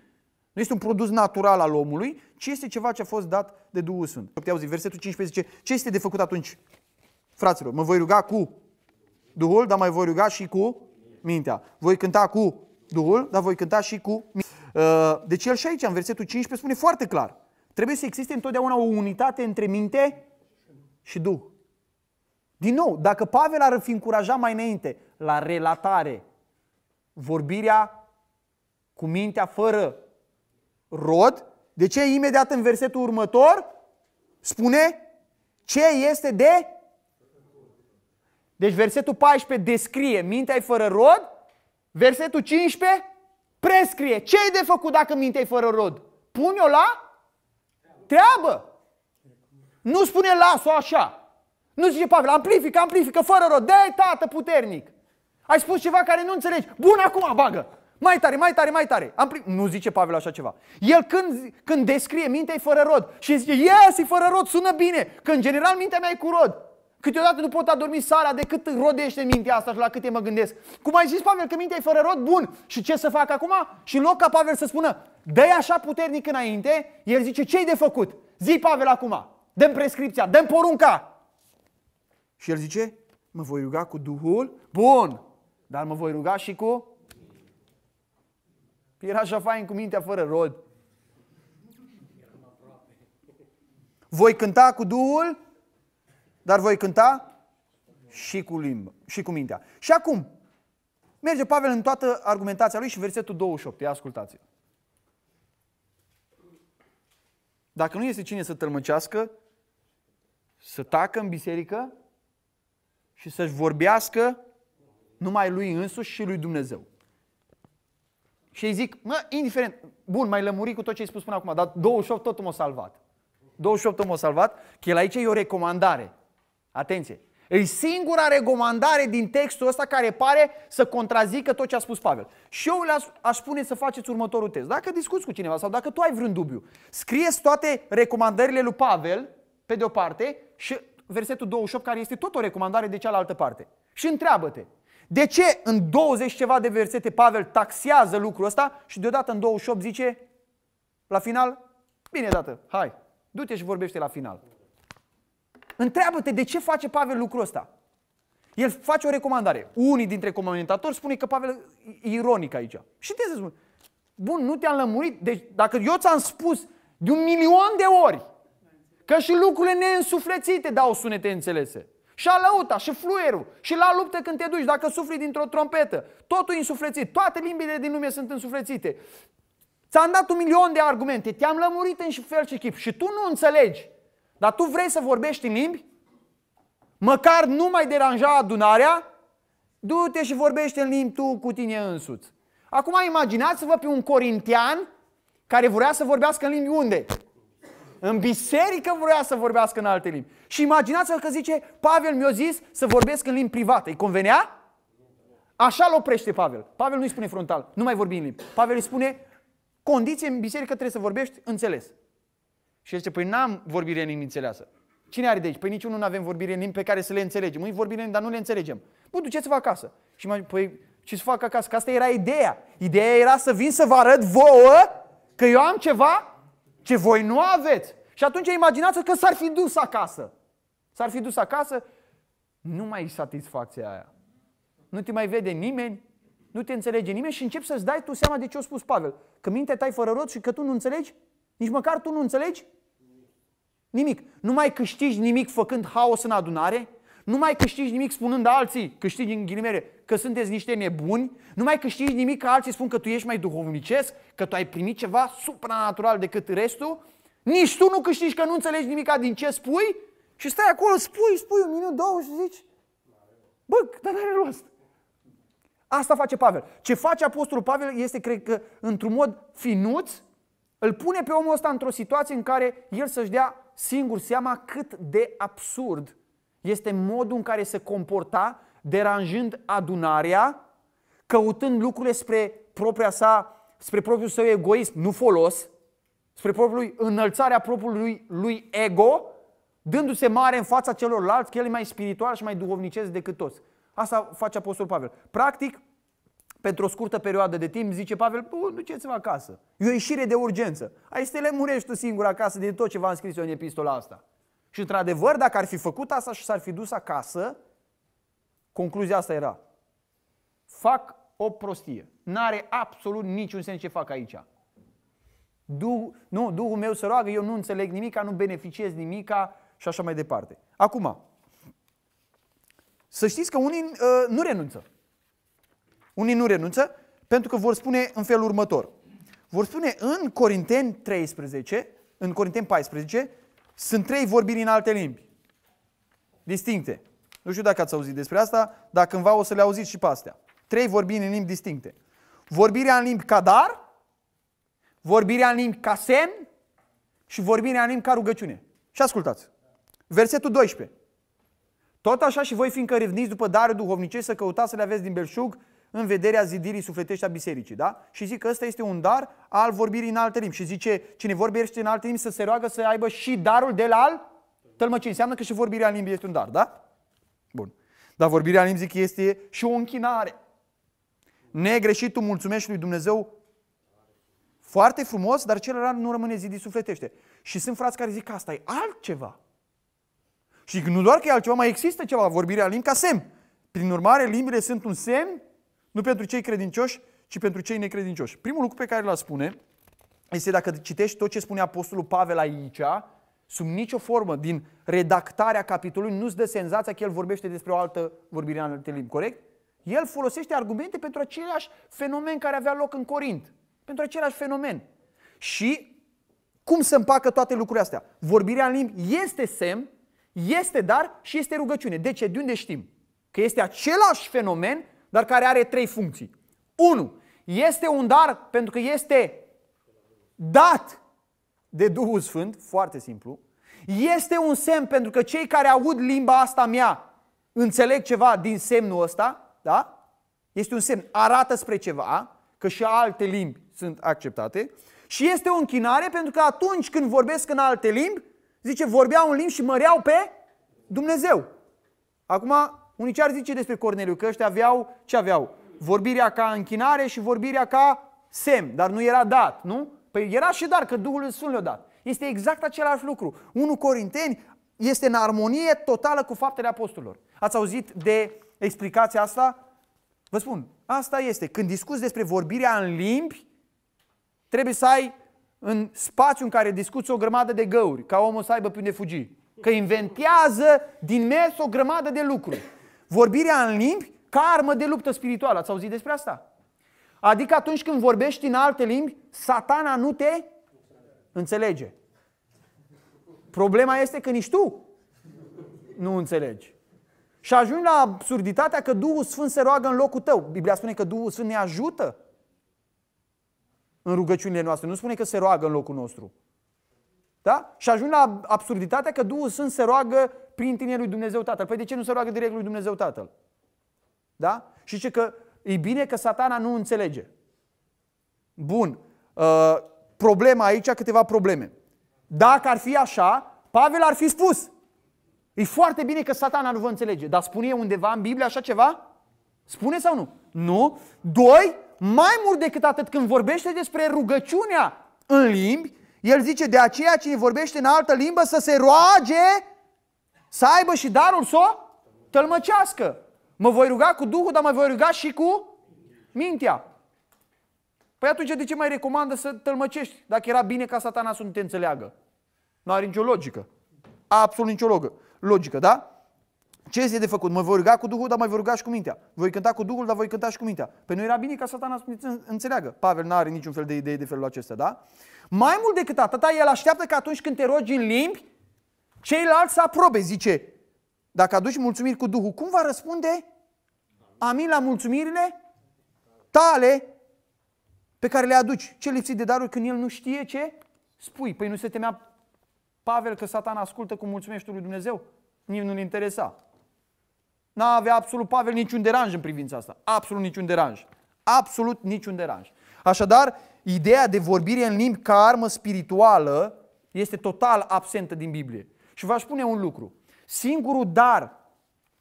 nu este un produs natural al omului, ci este ceva ce a fost dat de Duhul Sfânt. Auzi, versetul 15 zice, ce este de făcut atunci? Fraților, mă voi ruga cu Duhul, dar mai voi ruga și cu mintea. Voi cânta cu Duhul, dar voi cânta și cu mintea. Uh, deci el și aici, în versetul 15, spune foarte clar. Trebuie să existe întotdeauna o unitate între minte și Duh. Din nou, dacă Pavel ar fi încurajat mai înainte la relatare, vorbirea cu mintea fără rod. De ce imediat în versetul următor spune ce este de? Deci versetul 14 descrie mintea e fără rod, versetul 15 prescrie. ce e de făcut dacă mintea e fără rod? Pune-o la treabă. Nu spune las-o așa. Nu zice Pavel, amplifică, amplifică, fără rod, de tată puternic. Ai spus ceva care nu înțelegi. Bun, acum bagă. Mai tare, mai tare, mai tare. Am prim... Nu zice Pavel așa ceva. El când, când descrie mintea e fără rod și zice, yes, e fără rod, sună bine, că în general mintea mea e cu rod. Câteodată nu pot adormi sala de cât rodește mintea asta și la câte mă gândesc. Cum ai zis, Pavel, că mintea e fără rod, bun. Și ce să fac acum? Și în loc ca Pavel să spună, dă așa puternic înainte, el zice, ce de făcut? Zi, Pavel, acum. Dăm prescripția, dăm porunca. Și el zice, mă voi ruga cu Duhul, bun, dar mă voi ruga și cu era așa fain cu mintea fără rod. Voi cânta cu Duhul, dar voi cânta și cu limbă, și cu mintea. Și acum, merge Pavel în toată argumentația lui și versetul 28, ia ascultați Dacă nu este cine să tălmăcească, să tacă în biserică și să-și vorbească numai lui însuși și lui Dumnezeu și îi zic, mă, indiferent, bun, mai lămuri cu tot ce ai spus până acum, dar 28 tot m-a salvat. 28 m-a salvat, că el aici e o recomandare. Atenție! E singura recomandare din textul ăsta care pare să contrazică tot ce a spus Pavel. Și eu le-aș aș spune să faceți următorul test. Dacă discuți cu cineva sau dacă tu ai vreun dubiu, scrieți toate recomandările lui Pavel, pe de o parte, și versetul 28, care este tot o recomandare de cealaltă parte. Și întreabă-te, de ce în 20 ceva de versete Pavel taxează lucrul ăsta și deodată în 28 zice la final, bine dată, hai, du-te și vorbește la final. Întreabă-te de ce face Pavel lucrul ăsta. El face o recomandare. Unii dintre comentatori spune că Pavel e ironic aici. Și te să spun, bun, nu te-am lămurit, deci dacă eu ți-am spus de un milion de ori că și lucrurile neînsuflețite dau sunete înțelese. Și alăuta, și fluierul, și la luptă când te duci, dacă sufli dintr-o trompetă, totul însuflețit, toate limbile din lume sunt însuflețite. Ți-am dat un milion de argumente, te-am lămurit în fel și chip și tu nu înțelegi. Dar tu vrei să vorbești în limbi? Măcar nu mai deranja adunarea? Du-te și vorbește în limbi tu cu tine însuți. Acum imaginați-vă pe un corintian care vrea să vorbească în limbi unde? În biserică vrea să vorbească în alte limbi. Și imaginați-vă că zice, Pavel mi-a zis să vorbesc în limbi private. Îi convenea? Așa îl oprește Pavel. Pavel nu-i spune frontal, nu mai vorbi în limbi. Pavel îi spune, condiție în biserică trebuie să vorbești înțeles. Și el zice, păi n-am vorbire în limbi înțeleasă. Cine are de aici? Păi niciunul nu avem vorbire în limbi pe care să le înțelegem. Nu vorbim în limbi, dar nu le înțelegem. Bă, duceți-vă acasă. Și mai, păi ce să fac acasă? Că asta era ideea. Ideea era să vin să vă arăt vouă că eu am ceva ce voi nu aveți. Și atunci imaginați că s-ar fi dus acasă. S-ar fi dus acasă, nu mai e satisfacția aia. Nu te mai vede nimeni, nu te înțelege nimeni și începi să-ți dai tu seama de ce a spus Pavel. Că mintea ta fără rot și că tu nu înțelegi? Nici măcar tu nu înțelegi? Nimic. Nu mai câștigi nimic făcând haos în adunare? Nu mai câștigi nimic spunând alții, câștigi în ghilimele, că sunteți niște nebuni, nu mai câștigi nimic că alții spun că tu ești mai duhovnicesc, că tu ai primit ceva supranatural decât restul, nici tu nu câștigi că nu înțelegi nimic din ce spui și stai acolo, spui, spui un minut, două și zici, bă, dar n-are rost. Asta face Pavel. Ce face Apostolul Pavel este, cred că, într-un mod finuț, îl pune pe omul ăsta într-o situație în care el să-și dea singur seama cât de absurd este modul în care se comporta, deranjând adunarea, căutând lucrurile spre propria sa, spre propriul său egoism, nu folos, spre propriul, înălțarea propriului lui ego, dându-se mare în fața celorlalți, că el e mai spiritual și mai duhovnicesc decât toți. Asta face Apostol Pavel. Practic, pentru o scurtă perioadă de timp, zice Pavel, duceți-vă acasă. E o ieșire de urgență. Ai să te lemurești tu singur acasă de tot ce v-am scris eu în epistola asta. Și într-adevăr, dacă ar fi făcut asta și s-ar fi dus acasă, concluzia asta era. Fac o prostie. N-are absolut niciun sens ce fac aici. Duh, nu, Duhul meu se roagă, eu nu înțeleg nimica, nu beneficiez nimica și așa mai departe. Acum, să știți că unii uh, nu renunță. Unii nu renunță pentru că vor spune în felul următor. Vor spune în Corinteni 13, în Corinteni 14, sunt trei vorbiri în alte limbi. Distincte. Nu știu dacă ați auzit despre asta, dar cândva o să le auziți și pe astea. Trei vorbiri în limbi distincte. Vorbirea în limbi ca dar, vorbirea în limbi ca semn și vorbirea în limbi ca rugăciune. Și ascultați. Versetul 12. Tot așa și voi fiindcă revniți după darul duhovnicesc să căutați să le aveți din belșug, în vederea zidirii sufletești a bisericii. Da? Și zic că ăsta este un dar al vorbirii în alte limbi. Și zice, cine vorbește în alte limbi să se roagă să aibă și darul de la al tălmăcii. Înseamnă că și vorbirea în limbi este un dar, da? Bun. Dar vorbirea în limbi, zic, este și o închinare. Negreșitul mulțumești lui Dumnezeu foarte frumos, dar celălalt nu rămâne zidit sufletește. Și sunt frați care zic că asta e altceva. Și nu doar că e altceva, mai există ceva, vorbirea limbi ca semn. Prin urmare, limbile sunt un semn nu pentru cei credincioși, ci pentru cei necredincioși. Primul lucru pe care l-a spune este dacă citești tot ce spune Apostolul Pavel aici, sub nicio formă din redactarea capitolului nu-ți dă senzația că el vorbește despre o altă vorbire în alte limbi, corect? El folosește argumente pentru același fenomen care avea loc în Corint. Pentru același fenomen. Și cum se împacă toate lucrurile astea? Vorbirea în limbi este semn, este dar și este rugăciune. De ce? De unde știm? Că este același fenomen dar care are trei funcții. Unu, Este un dar pentru că este dat de Duhul Sfânt, foarte simplu. Este un semn pentru că cei care aud limba asta mea înțeleg ceva din semnul ăsta, da? Este un semn, arată spre ceva, că și alte limbi sunt acceptate. Și este o închinare pentru că atunci când vorbesc în alte limbi, zice, vorbeau în limbi și măreau pe Dumnezeu. Acum, unii ce ar zice despre Corneliu? Că ăștia aveau, ce aveau? Vorbirea ca închinare și vorbirea ca semn, dar nu era dat, nu? Păi era și dar, că Duhul Sfânt le-a dat. Este exact același lucru. Unul Corinteni este în armonie totală cu faptele apostolilor. Ați auzit de explicația asta? Vă spun, asta este. Când discuți despre vorbirea în limbi, trebuie să ai în spațiu în care discuți o grămadă de găuri, ca omul să aibă pe unde fugi. Că inventează din mers o grămadă de lucruri. Vorbirea în limbi ca armă de luptă spirituală. Ați auzit despre asta? Adică atunci când vorbești în alte limbi, satana nu te înțelege. Problema este că nici tu nu înțelegi. Și ajungi la absurditatea că Duhul Sfânt se roagă în locul tău. Biblia spune că Duhul Sfânt ne ajută în rugăciunile noastre. Nu spune că se roagă în locul nostru. Da? Și ajungi la absurditatea că Duhul Sfânt se roagă prin tine lui Dumnezeu Tatăl. Păi de ce nu se roagă direct lui Dumnezeu Tatăl? Da? Și ce că e bine că satana nu înțelege. Bun. Uh, problema aici, câteva probleme. Dacă ar fi așa, Pavel ar fi spus. E foarte bine că satana nu vă înțelege. Dar spune undeva în Biblie așa ceva? Spune sau nu? Nu. Doi, mai mult decât atât, când vorbește despre rugăciunea în limbi, el zice, de aceea cine vorbește în altă limbă să se roage să aibă și darul să o tălmăcească. Mă voi ruga cu Duhul, dar mă voi ruga și cu mintea. Păi atunci de ce mai recomandă să tălmăcești dacă era bine ca satana să nu te înțeleagă? Nu are nicio logică. Absolut nicio logică. logică, da? Ce este de făcut? Mă voi ruga cu Duhul, dar mă voi ruga și cu mintea. Voi cânta cu Duhul, dar voi cânta și cu mintea. Păi nu era bine ca satana să înțeleagă. Pavel nu are niciun fel de idee de felul acesta, da? Mai mult decât atât, da, el așteaptă că atunci când te rogi în limbi, Ceilalți să aprobe, zice, dacă aduci mulțumiri cu Duhul, cum va răspunde? Amin la mulțumirile tale pe care le aduci. Ce lipsit de daruri când el nu știe ce spui? Păi nu se temea Pavel că satan ascultă cum mulțumești lui Dumnezeu? Nimeni nu-l interesa. N-avea absolut Pavel niciun deranj în privința asta. Absolut niciun deranj. Absolut niciun deranj. Așadar, ideea de vorbire în limbi ca armă spirituală este total absentă din Biblie. Și v-aș spune un lucru. Singurul dar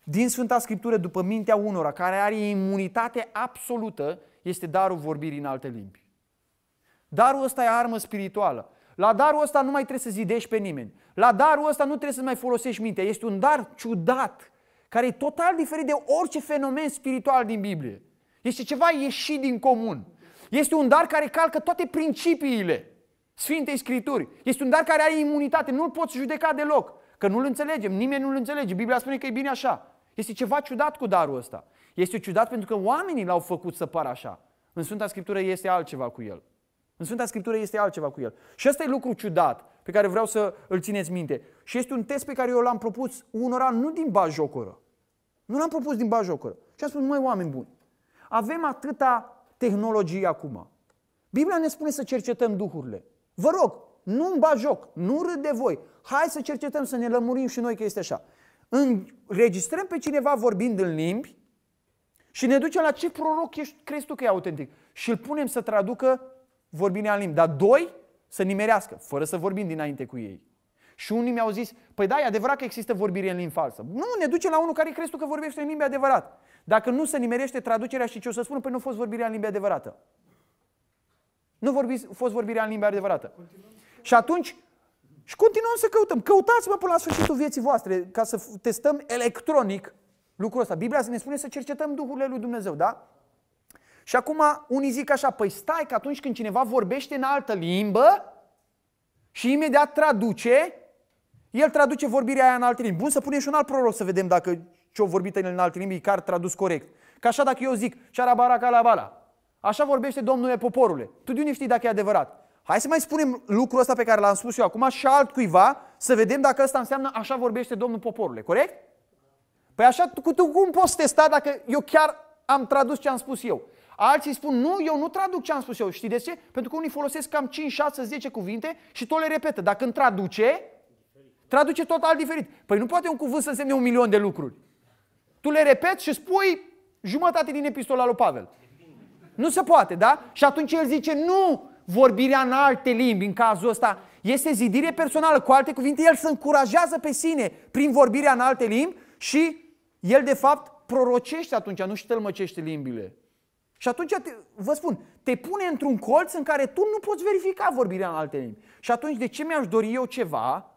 din Sfânta Scriptură, după mintea unora, care are imunitate absolută, este darul vorbirii în alte limbi. Darul ăsta e armă spirituală. La darul ăsta nu mai trebuie să zidești pe nimeni. La darul ăsta nu trebuie să mai folosești mintea. Este un dar ciudat, care e total diferit de orice fenomen spiritual din Biblie. Este ceva ieșit din comun. Este un dar care calcă toate principiile Sfintei Scripturi. Este un dar care are imunitate, nu-l poți judeca deloc. Că nu-l înțelegem, nimeni nu-l înțelege. Biblia spune că e bine așa. Este ceva ciudat cu darul ăsta. Este ciudat pentru că oamenii l-au făcut să pară așa. În Sfânta Scriptură este altceva cu el. În Sfânta Scriptură este altceva cu el. Și ăsta e lucru ciudat pe care vreau să îl țineți minte. Și este un test pe care eu l-am propus unora nu din bajocoră. Nu l-am propus din bajocoră. Și am spus, măi, oameni buni, avem atâta tehnologie acum. Biblia ne spune să cercetăm duhurile. Vă rog, nu-mi bat joc, nu râd de voi. Hai să cercetăm, să ne lămurim și noi că este așa. Înregistrăm pe cineva vorbind în limbi și ne ducem la ce proroc ești, crezi tu că e autentic. Și îl punem să traducă vorbirea în limbi. Dar doi, să nimerească, fără să vorbim dinainte cu ei. Și unii mi-au zis, păi da, e adevărat că există vorbire în limbi falsă. Nu, ne ducem la unul care crezi tu că vorbește în limbi adevărat. Dacă nu se nimerește traducerea și ce o să spun, păi nu a fost vorbirea în limbi adevărată. Nu vorbiți, fost vorbirea în limba adevărată. Și atunci, și continuăm să căutăm. Căutați-mă până la sfârșitul vieții voastre ca să testăm electronic lucrul ăsta. Biblia ne spune să cercetăm Duhurile lui Dumnezeu, da? Și acum unii zic așa, păi stai că atunci când cineva vorbește în altă limbă și imediat traduce, el traduce vorbirea aia în altă limbă. Bun, să punem și un alt proroc să vedem dacă ce-o vorbit în altă limbă e chiar tradus corect. Ca așa dacă eu zic, șarabara calabala, Așa vorbește Domnule poporule. Tu de unde știi dacă e adevărat? Hai să mai spunem lucrul ăsta pe care l-am spus eu acum și altcuiva să vedem dacă ăsta înseamnă așa vorbește Domnul poporule. Corect? Păi așa, tu, tu cum poți testa dacă eu chiar am tradus ce am spus eu? Alții spun, nu, eu nu traduc ce am spus eu. Știi de ce? Pentru că unii folosesc cam 5, 6, 10 cuvinte și tot le repetă. Dacă când traduce, traduce total diferit. Păi nu poate un cuvânt să însemne un milion de lucruri. Tu le repeți și spui jumătate din epistola lui Pavel. Nu se poate, da? Și atunci el zice, nu, vorbirea în alte limbi, în cazul ăsta, este zidire personală. Cu alte cuvinte, el se încurajează pe sine prin vorbirea în alte limbi și el, de fapt, prorocește atunci, nu tălmăcește limbile. Și atunci, te, vă spun, te pune într-un colț în care tu nu poți verifica vorbirea în alte limbi. Și atunci, de ce mi-aș dori eu ceva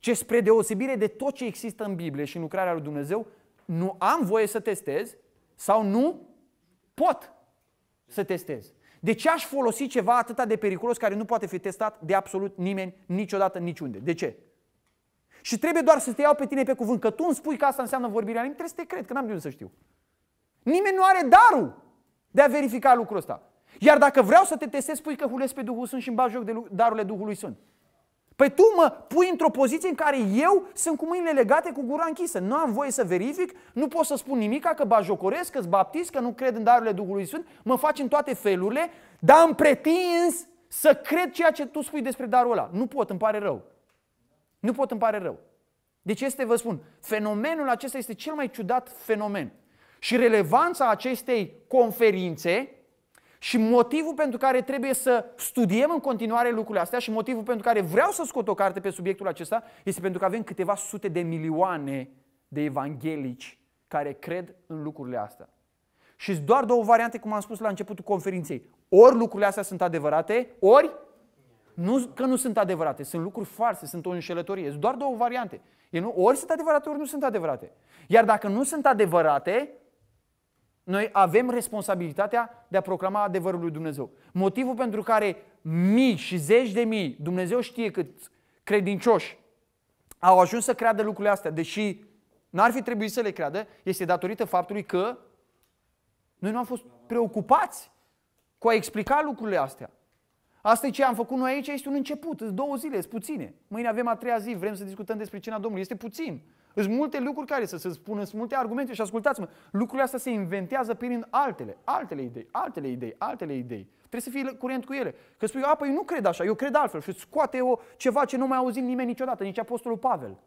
ce spre deosebire de tot ce există în Biblie și în lucrarea lui Dumnezeu, nu am voie să testez sau nu pot să testez. De ce aș folosi ceva atât de periculos care nu poate fi testat de absolut nimeni, niciodată, niciunde? De ce? Și trebuie doar să te iau pe tine pe cuvânt. Că tu îmi spui că asta înseamnă vorbirea în trebuie să te cred, că n-am de unde să știu. Nimeni nu are darul de a verifica lucrul ăsta. Iar dacă vreau să te testez, spui că hulesc pe Duhul Sfânt și îmi bag joc de darurile Duhului Sfânt. Păi tu mă pui într-o poziție în care eu sunt cu mâinile legate cu gura închisă. Nu am voie să verific, nu pot să spun nimic, că bajocoresc, că-s baptist, că nu cred în darurile Duhului Sfânt, mă faci în toate felurile, dar am pretins să cred ceea ce tu spui despre darul ăla. Nu pot, îmi pare rău. Nu pot, îmi pare rău. Deci este, vă spun, fenomenul acesta este cel mai ciudat fenomen. Și relevanța acestei conferințe și motivul pentru care trebuie să studiem în continuare lucrurile astea și motivul pentru care vreau să scot o carte pe subiectul acesta este pentru că avem câteva sute de milioane de evanghelici care cred în lucrurile astea. Și doar două variante, cum am spus la începutul conferinței. Ori lucrurile astea sunt adevărate, ori nu că nu sunt adevărate, sunt lucruri false, sunt o înșelătorie. Sunt doar două variante. E nu, ori sunt adevărate, ori nu sunt adevărate. Iar dacă nu sunt adevărate, noi avem responsabilitatea de a proclama adevărul lui Dumnezeu. Motivul pentru care mii și zeci de mii, Dumnezeu știe cât credincioși, au ajuns să creadă lucrurile astea, deși n-ar fi trebuit să le creadă, este datorită faptului că noi nu am fost preocupați cu a explica lucrurile astea. Asta e ce am făcut noi aici, este un început, două zile, sunt puține. Mâine avem a treia zi, vrem să discutăm despre cina Domnului, este puțin. Sunt multe lucruri care să se spună, sunt multe argumente și ascultați-mă, lucrurile astea se inventează prin altele, altele idei, altele idei, altele idei. Trebuie să fii curent cu ele. Că spui, a, păi eu nu cred așa, eu cred altfel și scoate o ceva ce nu mai auzit nimeni niciodată, nici apostolul Pavel.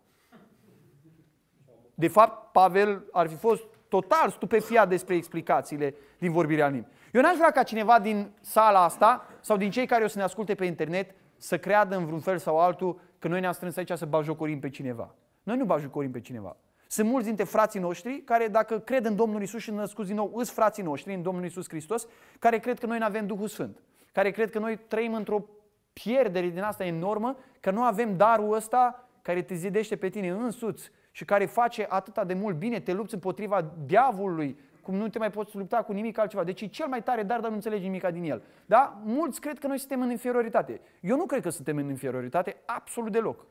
De fapt, Pavel ar fi fost total stupefiat despre explicațiile din vorbirea în limbi. Eu n-aș vrea ca cineva din sala asta sau din cei care o să ne asculte pe internet să creadă în vreun fel sau altul că noi ne-am strâns aici să bajocorim pe cineva. Noi nu bajucorim pe cineva. Sunt mulți dintre frații noștri care, dacă cred în Domnul Isus și născuți din nou, îs frații noștri în Domnul Isus Hristos, care cred că noi nu avem Duhul Sfânt, care cred că noi trăim într-o pierdere din asta enormă, că nu avem darul ăsta care te zidește pe tine însuți și care face atâta de mult bine, te lupți împotriva diavolului, cum nu te mai poți lupta cu nimic altceva. Deci e cel mai tare dar, dar nu înțelegi nimica din el. Da? Mulți cred că noi suntem în inferioritate. Eu nu cred că suntem în inferioritate absolut deloc.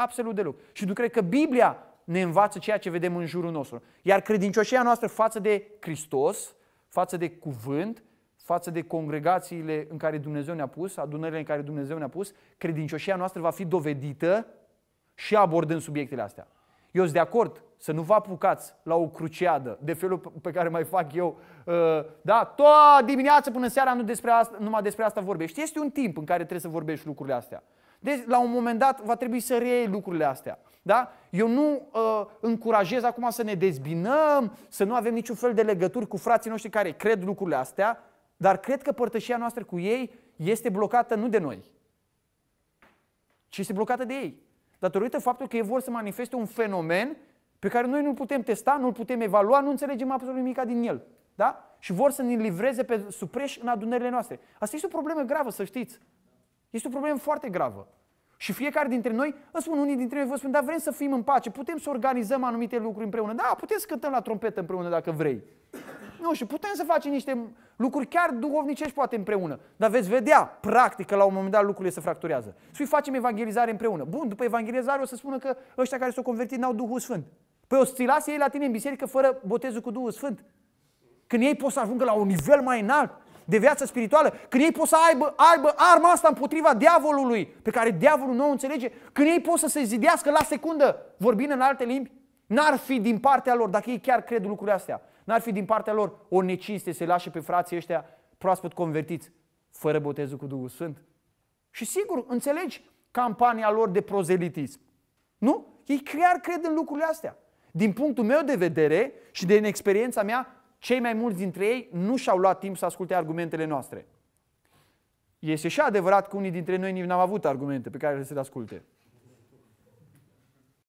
Absolut deloc. Și nu cred că Biblia ne învață ceea ce vedem în jurul nostru. Iar credincioșia noastră față de Hristos, față de cuvânt, față de congregațiile în care Dumnezeu ne-a pus, adunările în care Dumnezeu ne-a pus, credincioșia noastră va fi dovedită și abordând subiectele astea. Eu sunt de acord să nu vă apucați la o cruciadă de felul pe care mai fac eu. Uh, da, toată dimineața până seara nu despre asta, numai despre asta vorbești. Este un timp în care trebuie să vorbești lucrurile astea. Deci, la un moment dat, va trebui să reiei lucrurile astea. Da? Eu nu uh, încurajez acum să ne dezbinăm, să nu avem niciun fel de legături cu frații noștri care cred lucrurile astea, dar cred că părtășia noastră cu ei este blocată nu de noi, ci este blocată de ei. Datorită faptul că ei vor să manifeste un fenomen pe care noi nu-l putem testa, nu-l putem evalua, nu înțelegem absolut nimic din el. Da? Și vor să ne livreze pe supreș în adunările noastre. Asta este o problemă gravă, să știți. Este o problemă foarte gravă. Și fiecare dintre noi, îți spun, unii dintre noi vă spun, dar vrem să fim în pace, putem să organizăm anumite lucruri împreună. Da, putem să cântăm la trompetă împreună dacă vrei. Nu știu, putem să facem niște lucruri chiar duhovnicești poate împreună. Dar veți vedea, practică, la un moment dat lucrurile se fracturează. Să facem evangelizare împreună. Bun, după evangelizare o să spună că ăștia care s-au convertit n-au Duhul Sfânt. Păi o să ei la tine în biserică fără botezul cu Duhul Sfânt. Când ei pot să ajungă la un nivel mai înalt, de viață spirituală, când ei pot să aibă, aibă arma asta împotriva diavolului, pe care diavolul nu o înțelege, când ei pot să se zidească la secundă, vorbind în alte limbi, n-ar fi din partea lor, dacă ei chiar cred lucrurile astea, n-ar fi din partea lor o necinste să lasă pe frații ăștia proaspăt convertiți, fără botezul cu Duhul Sfânt. Și sigur, înțelegi campania lor de prozelitism. Nu? Ei chiar cred în lucrurile astea. Din punctul meu de vedere și din experiența mea, cei mai mulți dintre ei nu și-au luat timp să asculte argumentele noastre. Este și adevărat că unii dintre noi nici n-am avut argumente pe care să le asculte.